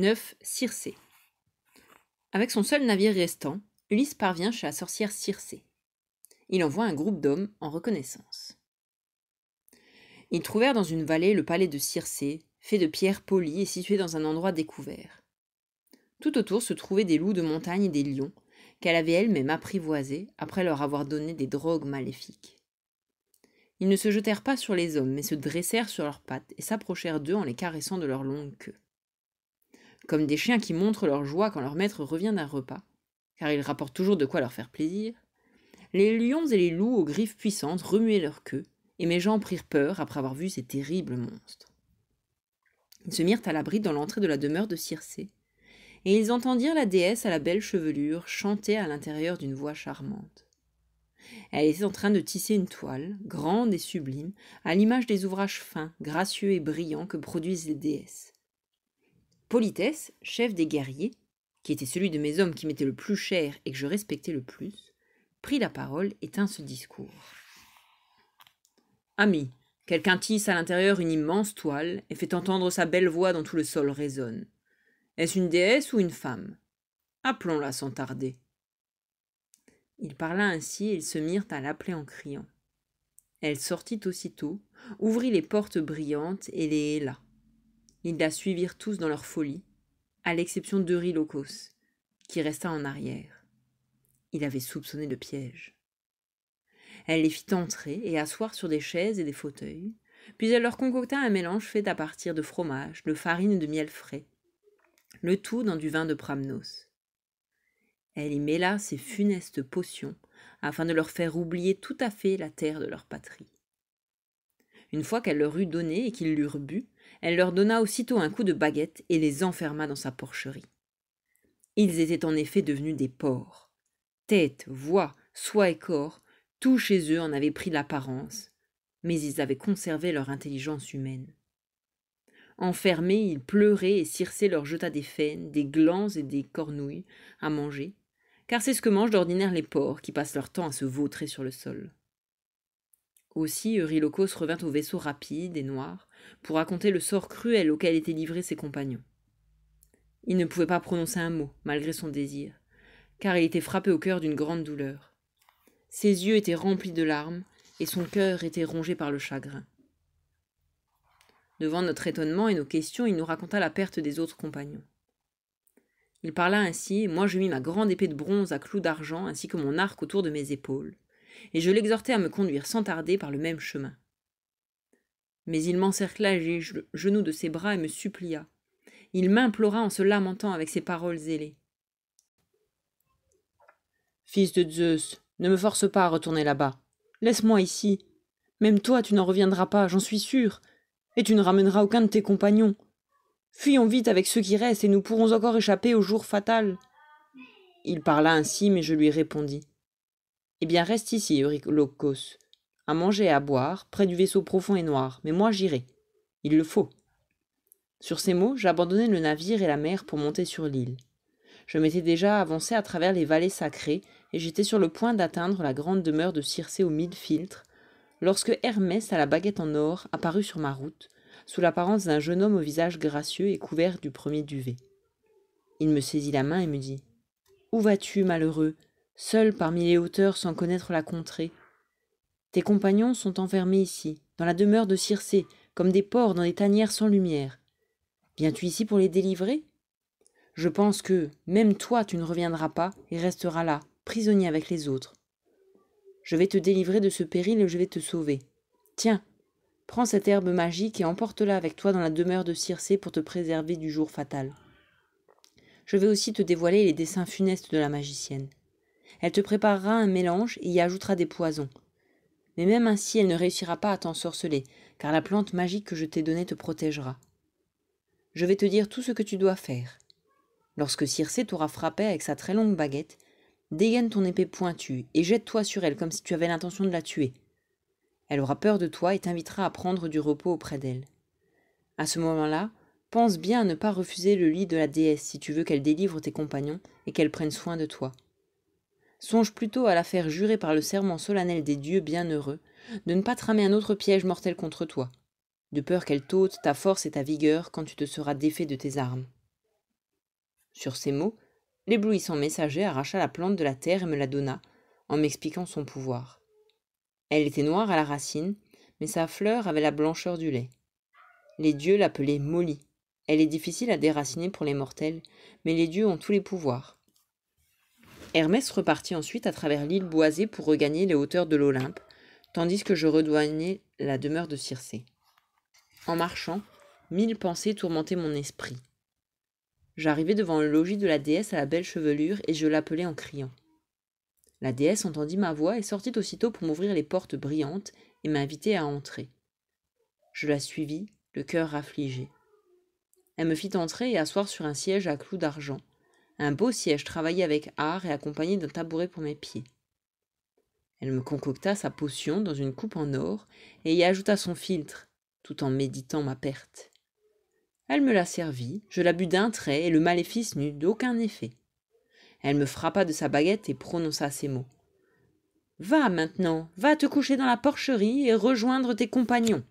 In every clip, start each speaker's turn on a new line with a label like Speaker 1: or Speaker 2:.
Speaker 1: 9. Circé. Avec son seul navire restant, Ulysse parvient chez la sorcière Circé. Il envoie un groupe d'hommes en reconnaissance. Ils trouvèrent dans une vallée le palais de Circé, fait de pierres polies et situé dans un endroit découvert. Tout autour se trouvaient des loups de montagne et des lions, qu'elle avait elle-même apprivoisés après leur avoir donné des drogues maléfiques. Ils ne se jetèrent pas sur les hommes, mais se dressèrent sur leurs pattes et s'approchèrent d'eux en les caressant de leurs longues queue comme des chiens qui montrent leur joie quand leur maître revient d'un repas, car ils rapportent toujours de quoi leur faire plaisir, les lions et les loups aux griffes puissantes remuaient leurs queue, et mes gens prirent peur après avoir vu ces terribles monstres. Ils se mirent à l'abri dans l'entrée de la demeure de Circé, et ils entendirent la déesse à la belle chevelure chanter à l'intérieur d'une voix charmante. Elle était en train de tisser une toile, grande et sublime, à l'image des ouvrages fins, gracieux et brillants que produisent les déesses. Politesse, chef des guerriers, qui était celui de mes hommes qui m'était le plus cher et que je respectais le plus, prit la parole et tint ce discours. Ami, quelqu'un tisse à l'intérieur une immense toile et fait entendre sa belle voix dont tout le sol résonne. Est-ce une déesse ou une femme Appelons-la sans tarder. Il parla ainsi et ils se mirent à l'appeler en criant. Elle sortit aussitôt, ouvrit les portes brillantes et les héla. Ils la suivirent tous dans leur folie, à l'exception d'Eurylocos, qui resta en arrière. Il avait soupçonné le piège. Elle les fit entrer et asseoir sur des chaises et des fauteuils, puis elle leur concocta un mélange fait à partir de fromage, de farine et de miel frais, le tout dans du vin de Pramnos. Elle y mêla ses funestes potions afin de leur faire oublier tout à fait la terre de leur patrie. Une fois qu'elle leur eut donné et qu'ils l'eurent bu, elle leur donna aussitôt un coup de baguette et les enferma dans sa porcherie. Ils étaient en effet devenus des porcs. Tête, voix, soie et corps, tout chez eux en avait pris l'apparence, mais ils avaient conservé leur intelligence humaine. Enfermés, ils pleuraient et Circé leur jeta des faines, des glands et des cornouilles à manger, car c'est ce que mangent d'ordinaire les porcs qui passent leur temps à se vautrer sur le sol. Aussi Eurylochos revint au vaisseau rapide et noir pour raconter le sort cruel auquel étaient livrés ses compagnons. Il ne pouvait pas prononcer un mot, malgré son désir, car il était frappé au cœur d'une grande douleur. Ses yeux étaient remplis de larmes, et son cœur était rongé par le chagrin. Devant notre étonnement et nos questions, il nous raconta la perte des autres compagnons. Il parla ainsi, et moi je mis ma grande épée de bronze à clous d'argent ainsi que mon arc autour de mes épaules et je l'exhortai à me conduire sans tarder par le même chemin. Mais il m'encercla les genoux de ses bras et me supplia. Il m'implora en se lamentant avec ses paroles ailées. Fils de Zeus, ne me force pas à retourner là-bas. Laisse-moi ici. Même toi, tu n'en reviendras pas, j'en suis sûr, et tu ne ramèneras aucun de tes compagnons. Fuyons vite avec ceux qui restent, et nous pourrons encore échapper au jour fatal. Il parla ainsi, mais je lui répondis. Eh bien, reste ici, Eurylochos, à manger et à boire, près du vaisseau profond et noir, mais moi j'irai. Il le faut. Sur ces mots, j'abandonnai le navire et la mer pour monter sur l'île. Je m'étais déjà avancé à travers les vallées sacrées, et j'étais sur le point d'atteindre la grande demeure de Circé au mille filtres, lorsque Hermès à la baguette en or apparut sur ma route, sous l'apparence d'un jeune homme au visage gracieux et couvert du premier duvet. Il me saisit la main et me dit Où vas-tu, malheureux seul parmi les hauteurs sans connaître la contrée. Tes compagnons sont enfermés ici, dans la demeure de Circé, comme des porcs dans des tanières sans lumière. Viens-tu ici pour les délivrer Je pense que, même toi, tu ne reviendras pas et resteras là, prisonnier avec les autres. Je vais te délivrer de ce péril et je vais te sauver. Tiens, prends cette herbe magique et emporte-la avec toi dans la demeure de Circé pour te préserver du jour fatal. Je vais aussi te dévoiler les desseins funestes de la magicienne. Elle te préparera un mélange et y ajoutera des poisons. Mais même ainsi, elle ne réussira pas à t'ensorceler, car la plante magique que je t'ai donnée te protégera. Je vais te dire tout ce que tu dois faire. Lorsque Circé t'aura frappé avec sa très longue baguette, dégaine ton épée pointue et jette-toi sur elle comme si tu avais l'intention de la tuer. Elle aura peur de toi et t'invitera à prendre du repos auprès d'elle. À ce moment-là, pense bien à ne pas refuser le lit de la déesse si tu veux qu'elle délivre tes compagnons et qu'elle prenne soin de toi. Songe plutôt à la faire jurer par le serment solennel des dieux bienheureux de ne pas tramer un autre piège mortel contre toi, de peur qu'elle t'ôte ta force et ta vigueur quand tu te seras défait de tes armes. Sur ces mots, l'éblouissant messager arracha la plante de la terre et me la donna, en m'expliquant son pouvoir. Elle était noire à la racine, mais sa fleur avait la blancheur du lait. Les dieux l'appelaient Molly. Elle est difficile à déraciner pour les mortels, mais les dieux ont tous les pouvoirs. Hermès repartit ensuite à travers l'île boisée pour regagner les hauteurs de l'Olympe, tandis que je redoignais la demeure de Circé. En marchant, mille pensées tourmentaient mon esprit. J'arrivai devant le logis de la déesse à la belle chevelure et je l'appelai en criant. La déesse entendit ma voix et sortit aussitôt pour m'ouvrir les portes brillantes et m'inviter à entrer. Je la suivis, le cœur affligé. Elle me fit entrer et asseoir sur un siège à clous d'argent un beau siège travaillé avec art et accompagné d'un tabouret pour mes pieds. Elle me concocta sa potion dans une coupe en or et y ajouta son filtre, tout en méditant ma perte. Elle me la servit, je la bus d'un trait et le maléfice n'eut d'aucun effet. Elle me frappa de sa baguette et prononça ces mots. Va maintenant, va te coucher dans la porcherie et rejoindre tes compagnons.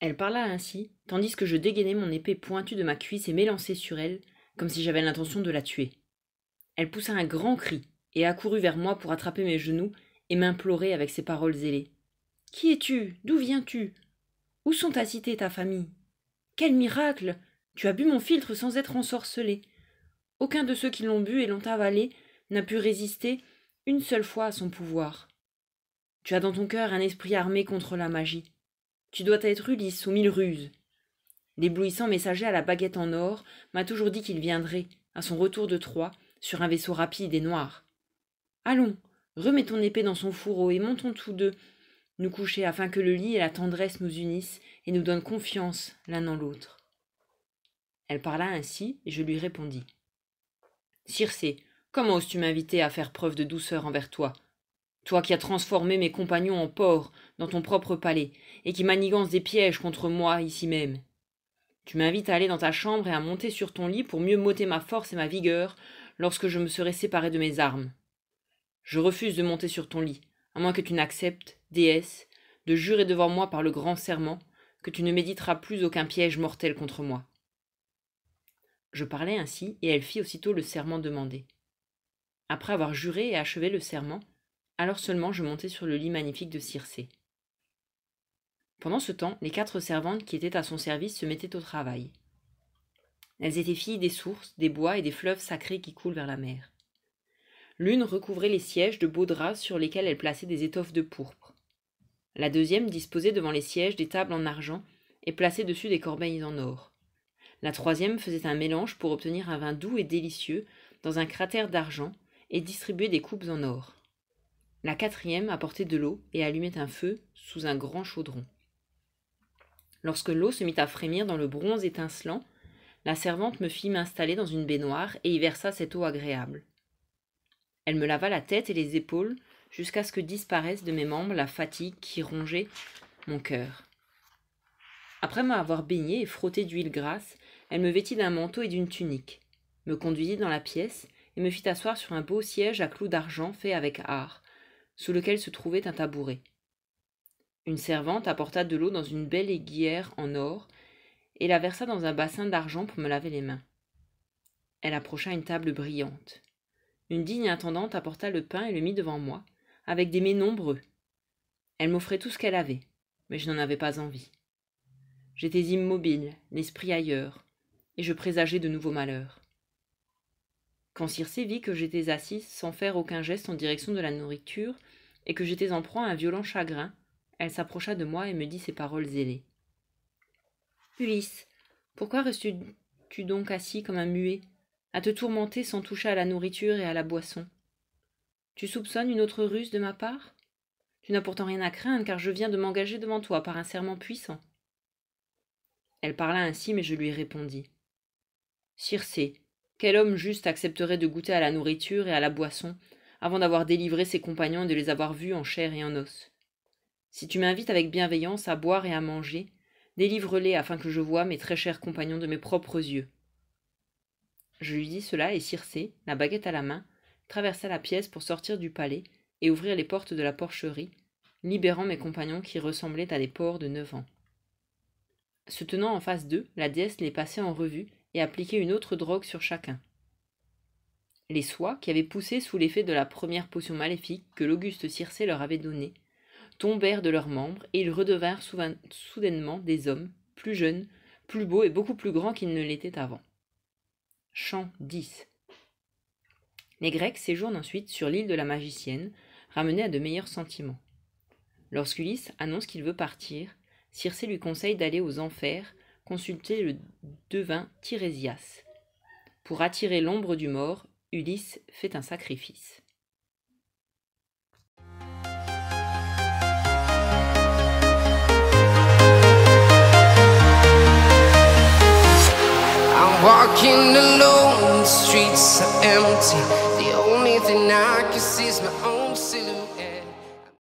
Speaker 1: Elle parla ainsi, tandis que je dégainais mon épée pointue de ma cuisse et m'élançais sur elle, comme si j'avais l'intention de la tuer. Elle poussa un grand cri et accourut vers moi pour attraper mes genoux et m'implorer avec ses paroles ailées. Qui es-tu D'où viens-tu Où sont ta cité ta famille Quel miracle Tu as bu mon filtre sans être ensorcelé. Aucun de ceux qui l'ont bu et l'ont avalé n'a pu résister une seule fois à son pouvoir. Tu as dans ton cœur un esprit armé contre la magie. Tu dois être Ulysse ou mille ruses. L'éblouissant messager à la baguette en or m'a toujours dit qu'il viendrait, à son retour de Troie, sur un vaisseau rapide et noir. Allons, remets ton épée dans son fourreau et montons tous deux nous coucher afin que le lit et la tendresse nous unissent et nous donnent confiance l'un en l'autre. Elle parla ainsi, et je lui répondis. Circé, comment oses-tu m'inviter à faire preuve de douceur envers toi toi qui as transformé mes compagnons en porcs dans ton propre palais, et qui manigance des pièges contre moi ici même. Tu m'invites à aller dans ta chambre et à monter sur ton lit pour mieux m'ôter ma force et ma vigueur lorsque je me serai séparé de mes armes. Je refuse de monter sur ton lit, à moins que tu n'acceptes, déesse, de jurer devant moi par le grand serment que tu ne méditeras plus aucun piège mortel contre moi. Je parlai ainsi, et elle fit aussitôt le serment demandé. Après avoir juré et achevé le serment, alors seulement je montai sur le lit magnifique de Circé. Pendant ce temps, les quatre servantes qui étaient à son service se mettaient au travail. Elles étaient filles des sources, des bois et des fleuves sacrés qui coulent vers la mer. L'une recouvrait les sièges de beaux draps sur lesquels elle plaçait des étoffes de pourpre. La deuxième disposait devant les sièges des tables en argent et plaçait dessus des corbeilles en or. La troisième faisait un mélange pour obtenir un vin doux et délicieux dans un cratère d'argent et distribuait des coupes en or. La quatrième apportait de l'eau et allumait un feu sous un grand chaudron. Lorsque l'eau se mit à frémir dans le bronze étincelant, la servante me fit m'installer dans une baignoire et y versa cette eau agréable. Elle me lava la tête et les épaules jusqu'à ce que disparaisse de mes membres la fatigue qui rongeait mon cœur. Après m'avoir baigné et frotté d'huile grasse, elle me vêtit d'un manteau et d'une tunique, me conduisit dans la pièce et me fit asseoir sur un beau siège à clous d'argent fait avec art, sous lequel se trouvait un tabouret. Une servante apporta de l'eau dans une belle aiguillère en or et la versa dans un bassin d'argent pour me laver les mains. Elle approcha une table brillante. Une digne intendante apporta le pain et le mit devant moi, avec des mets nombreux. Elle m'offrait tout ce qu'elle avait, mais je n'en avais pas envie. J'étais immobile, l'esprit ailleurs, et je présageais de nouveaux malheurs. Quand Circé vit que j'étais assise sans faire aucun geste en direction de la nourriture et que j'étais en proie à un violent chagrin, elle s'approcha de moi et me dit ces paroles zélées Ulysse, pourquoi restes-tu donc assis comme un muet, à te tourmenter sans toucher à la nourriture et à la boisson Tu soupçonnes une autre ruse de ma part Tu n'as pourtant rien à craindre car je viens de m'engager devant toi par un serment puissant. Elle parla ainsi, mais je lui répondis. Circé, quel homme juste accepterait de goûter à la nourriture et à la boisson avant d'avoir délivré ses compagnons et de les avoir vus en chair et en os Si tu m'invites avec bienveillance à boire et à manger, délivre-les afin que je voie mes très chers compagnons de mes propres yeux. Je lui dis cela et Circé, la baguette à la main, traversa la pièce pour sortir du palais et ouvrir les portes de la porcherie, libérant mes compagnons qui ressemblaient à des porcs de neuf ans. Se tenant en face d'eux, la déesse les passait en revue et appliquer une autre drogue sur chacun. Les soies, qui avaient poussé sous l'effet de la première potion maléfique que l'auguste Circé leur avait donnée, tombèrent de leurs membres et ils redevinrent soudainement des hommes, plus jeunes, plus beaux et beaucoup plus grands qu'ils ne l'étaient avant. Chant 10 Les Grecs séjournent ensuite sur l'île de la magicienne, ramenés à de meilleurs sentiments. Lorsqu'Ulysse annonce qu'il veut partir, Circé lui conseille d'aller aux enfers consulter le devin Tirésias. Pour attirer l'ombre du mort, Ulysse fait un sacrifice. I'm walking alone, the streets are empty. The only thing I can see is my own.